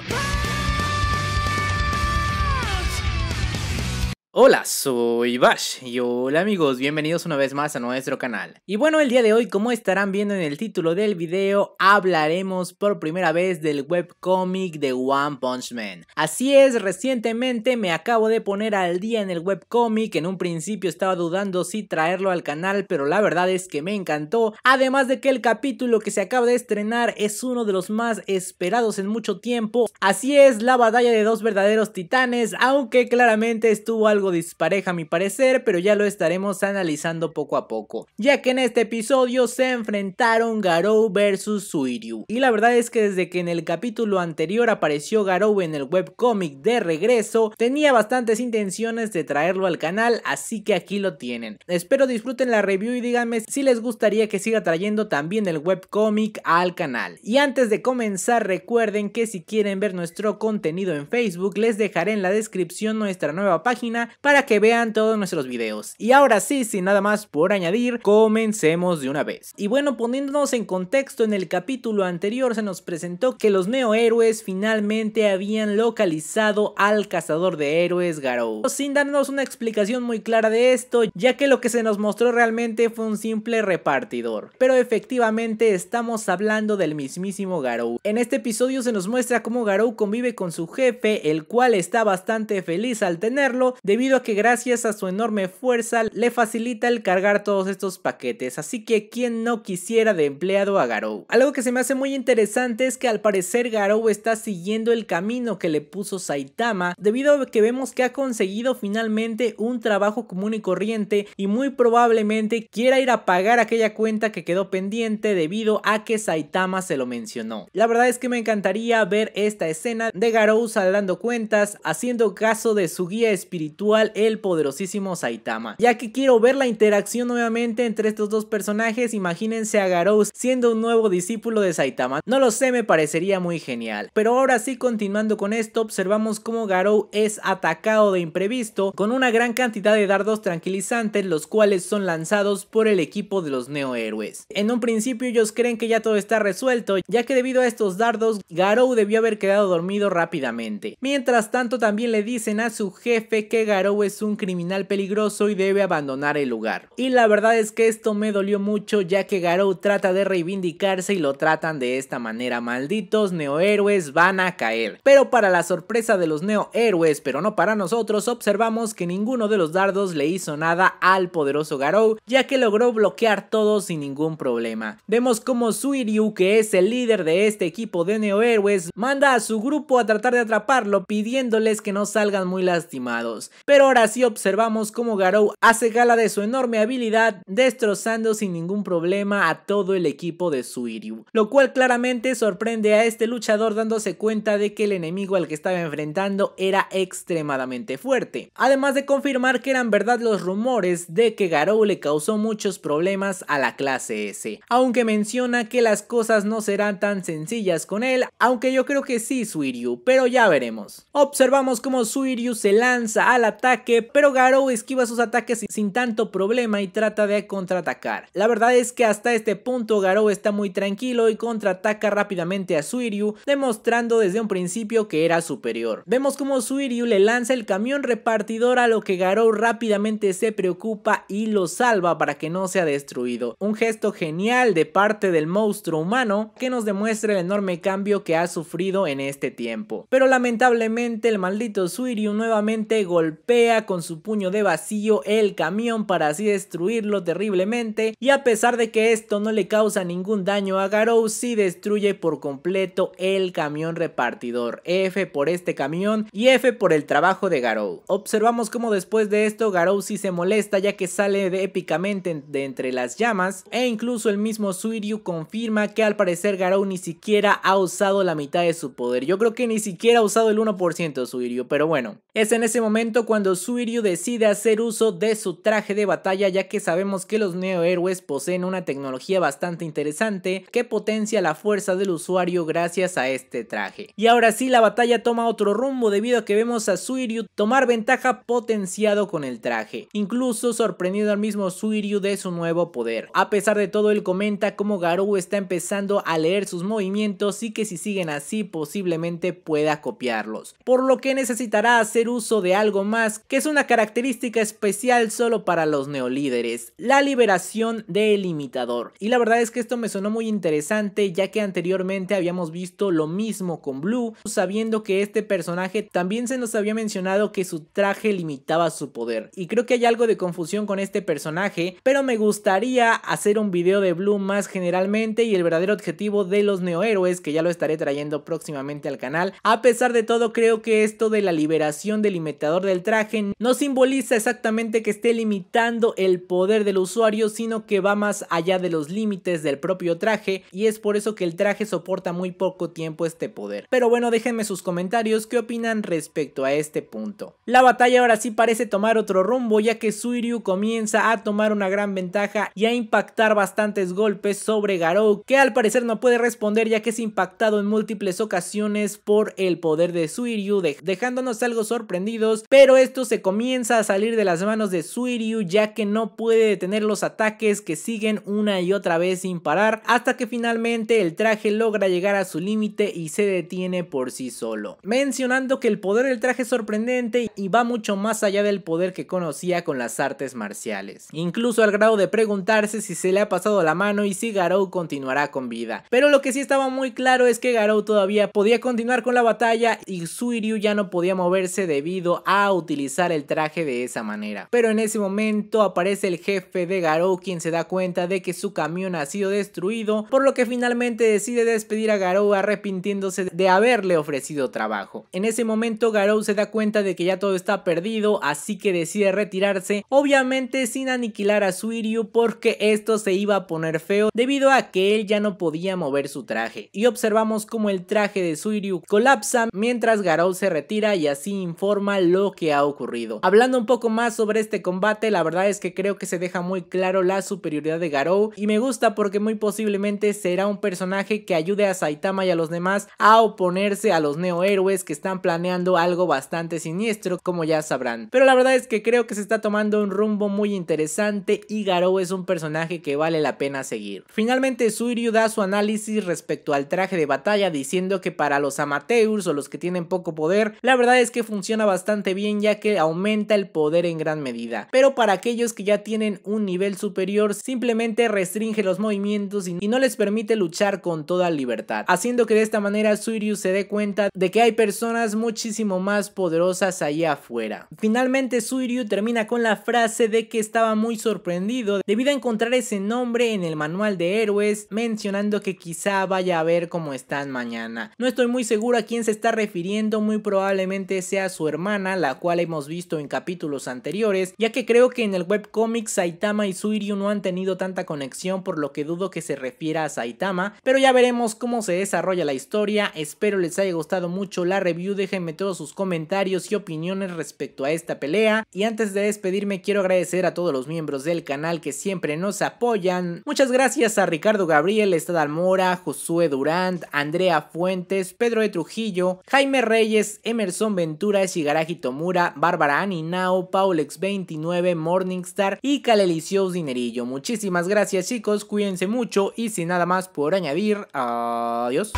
Champagne! Hola, soy Bash y hola amigos, bienvenidos una vez más a nuestro canal. Y bueno, el día de hoy, como estarán viendo en el título del video, hablaremos por primera vez del webcomic de One Punch Man. Así es, recientemente me acabo de poner al día en el webcomic, en un principio estaba dudando si traerlo al canal, pero la verdad es que me encantó, además de que el capítulo que se acaba de estrenar es uno de los más esperados en mucho tiempo, así es, la batalla de dos verdaderos titanes, aunque claramente estuvo al algo dispareja a mi parecer, pero ya lo estaremos analizando poco a poco, ya que en este episodio se enfrentaron Garou versus Suiryu. Y la verdad es que desde que en el capítulo anterior apareció Garou en el webcomic de regreso, tenía bastantes intenciones de traerlo al canal, así que aquí lo tienen. Espero disfruten la review y díganme si les gustaría que siga trayendo también el webcomic al canal. Y antes de comenzar recuerden que si quieren ver nuestro contenido en Facebook les dejaré en la descripción nuestra nueva página para que vean todos nuestros videos. Y ahora sí, sin nada más por añadir, comencemos de una vez. Y bueno, poniéndonos en contexto, en el capítulo anterior se nos presentó que los neohéroes finalmente habían localizado al cazador de héroes Garou. Sin darnos una explicación muy clara de esto, ya que lo que se nos mostró realmente fue un simple repartidor. Pero efectivamente estamos hablando del mismísimo Garou. En este episodio se nos muestra cómo Garou convive con su jefe, el cual está bastante feliz al tenerlo, debido a que gracias a su enorme fuerza le facilita el cargar todos estos paquetes, así que quien no quisiera de empleado a Garou. Algo que se me hace muy interesante es que al parecer Garou está siguiendo el camino que le puso Saitama, debido a que vemos que ha conseguido finalmente un trabajo común y corriente y muy probablemente quiera ir a pagar aquella cuenta que quedó pendiente debido a que Saitama se lo mencionó. La verdad es que me encantaría ver esta escena de Garou saldando cuentas, haciendo caso de su guía espiritual el poderosísimo Saitama. Ya que quiero ver la interacción nuevamente entre estos dos personajes, imagínense a Garou siendo un nuevo discípulo de Saitama. No lo sé, me parecería muy genial. Pero ahora sí, continuando con esto, observamos cómo Garou es atacado de imprevisto con una gran cantidad de dardos tranquilizantes, los cuales son lanzados por el equipo de los Neo Héroes. En un principio ellos creen que ya todo está resuelto, ya que debido a estos dardos, Garou debió haber quedado dormido rápidamente. Mientras tanto, también le dicen a su jefe que Garou Garou es un criminal peligroso y debe abandonar el lugar. Y la verdad es que esto me dolió mucho ya que Garou trata de reivindicarse y lo tratan de esta manera. Malditos neohéroes van a caer. Pero para la sorpresa de los neohéroes, pero no para nosotros, observamos que ninguno de los dardos le hizo nada al poderoso Garou ya que logró bloquear todo sin ningún problema. Vemos como Suiryu, que es el líder de este equipo de neohéroes, manda a su grupo a tratar de atraparlo pidiéndoles que no salgan muy lastimados pero ahora sí observamos cómo Garou hace gala de su enorme habilidad destrozando sin ningún problema a todo el equipo de Suiryu, lo cual claramente sorprende a este luchador dándose cuenta de que el enemigo al que estaba enfrentando era extremadamente fuerte, además de confirmar que eran verdad los rumores de que Garou le causó muchos problemas a la clase S, aunque menciona que las cosas no serán tan sencillas con él, aunque yo creo que sí Suiryu, pero ya veremos. Observamos cómo Suiryu se lanza a la ataque, pero Garou esquiva sus ataques sin tanto problema y trata de contraatacar. La verdad es que hasta este punto Garou está muy tranquilo y contraataca rápidamente a Suiryu, demostrando desde un principio que era superior. Vemos como Suiryu le lanza el camión repartidor a lo que Garou rápidamente se preocupa y lo salva para que no sea destruido. Un gesto genial de parte del monstruo humano que nos demuestra el enorme cambio que ha sufrido en este tiempo. Pero lamentablemente el maldito Suiryu nuevamente golpea con su puño de vacío el camión para así destruirlo terriblemente y a pesar de que esto no le causa ningún daño a Garou, si destruye por completo el camión repartidor. F por este camión y F por el trabajo de Garou. Observamos cómo después de esto Garou si se molesta ya que sale de épicamente de entre las llamas e incluso el mismo Suiryu confirma que al parecer Garou ni siquiera ha usado la mitad de su poder. Yo creo que ni siquiera ha usado el 1% Suiryu, pero bueno, es en ese momento cuando cuando Suiryu decide hacer uso de su traje de batalla ya que sabemos que los neohéroes poseen una tecnología bastante interesante que potencia la fuerza del usuario gracias a este traje. Y ahora sí la batalla toma otro rumbo debido a que vemos a Suiryu tomar ventaja potenciado con el traje, incluso sorprendido al mismo Suiryu de su nuevo poder. A pesar de todo él comenta cómo Garou está empezando a leer sus movimientos y que si siguen así posiblemente pueda copiarlos, por lo que necesitará hacer uso de algo más que es una característica especial solo para los neolíderes, la liberación del imitador Y la verdad es que esto me sonó muy interesante, ya que anteriormente habíamos visto lo mismo con Blue, sabiendo que este personaje también se nos había mencionado que su traje limitaba su poder. Y creo que hay algo de confusión con este personaje, pero me gustaría hacer un video de Blue más generalmente y el verdadero objetivo de los neohéroes, que ya lo estaré trayendo próximamente al canal. A pesar de todo, creo que esto de la liberación del imitador del traje no simboliza exactamente que esté limitando el poder del usuario, sino que va más allá de los límites del propio traje y es por eso que el traje soporta muy poco tiempo este poder. Pero bueno, déjenme sus comentarios qué opinan respecto a este punto. La batalla ahora sí parece tomar otro rumbo ya que Suiryu comienza a tomar una gran ventaja y a impactar bastantes golpes sobre Garou, que al parecer no puede responder ya que es impactado en múltiples ocasiones por el poder de Suiryu, dejándonos algo sorprendidos, pero esto se comienza a salir de las manos de Suiryu ya que no puede detener los ataques que siguen una y otra vez sin parar hasta que finalmente el traje logra llegar a su límite y se detiene por sí solo. Mencionando que el poder del traje es sorprendente y va mucho más allá del poder que conocía con las artes marciales. Incluso al grado de preguntarse si se le ha pasado la mano y si Garou continuará con vida. Pero lo que sí estaba muy claro es que Garou todavía podía continuar con la batalla y Suiryu ya no podía moverse debido a utilizar el traje de esa manera. Pero en ese momento aparece el jefe de Garou quien se da cuenta de que su camión ha sido destruido, por lo que finalmente decide despedir a Garou arrepintiéndose de haberle ofrecido trabajo. En ese momento Garou se da cuenta de que ya todo está perdido, así que decide retirarse, obviamente sin aniquilar a Suiryu porque esto se iba a poner feo debido a que él ya no podía mover su traje. Y observamos como el traje de Suiryu colapsa mientras Garou se retira y así informa lo que ocurrido. Hablando un poco más sobre este combate, la verdad es que creo que se deja muy claro la superioridad de Garou y me gusta porque muy posiblemente será un personaje que ayude a Saitama y a los demás a oponerse a los neohéroes que están planeando algo bastante siniestro, como ya sabrán. Pero la verdad es que creo que se está tomando un rumbo muy interesante y Garou es un personaje que vale la pena seguir. Finalmente, Suiryu da su análisis respecto al traje de batalla diciendo que para los amateurs o los que tienen poco poder, la verdad es que funciona bastante bien ya que aumenta el poder en gran medida. Pero para aquellos que ya tienen un nivel superior, simplemente restringe los movimientos y no les permite luchar con toda libertad, haciendo que de esta manera Suiryu se dé cuenta de que hay personas muchísimo más poderosas allá afuera. Finalmente Suiryu termina con la frase de que estaba muy sorprendido debido a encontrar ese nombre en el manual de héroes, mencionando que quizá vaya a ver cómo están mañana. No estoy muy seguro a quién se está refiriendo, muy probablemente sea su hermana, la cual hemos visto en capítulos anteriores, ya que creo que en el webcomic Saitama y Suiryu no han tenido tanta conexión por lo que dudo que se refiera a Saitama, pero ya veremos cómo se desarrolla la historia, espero les haya gustado mucho la review, déjenme todos sus comentarios y opiniones respecto a esta pelea, y antes de despedirme quiero agradecer a todos los miembros del canal que siempre nos apoyan, muchas gracias a Ricardo Gabriel, Estad Almora, Josué Durant, Andrea Fuentes, Pedro de Trujillo, Jaime Reyes, Emerson Ventura, Shigaraji Tomura, Bárbara, Aninao, Paulex29, Morningstar y Calelicios Dinerillo. Muchísimas gracias chicos, cuídense mucho y sin nada más por añadir, adiós.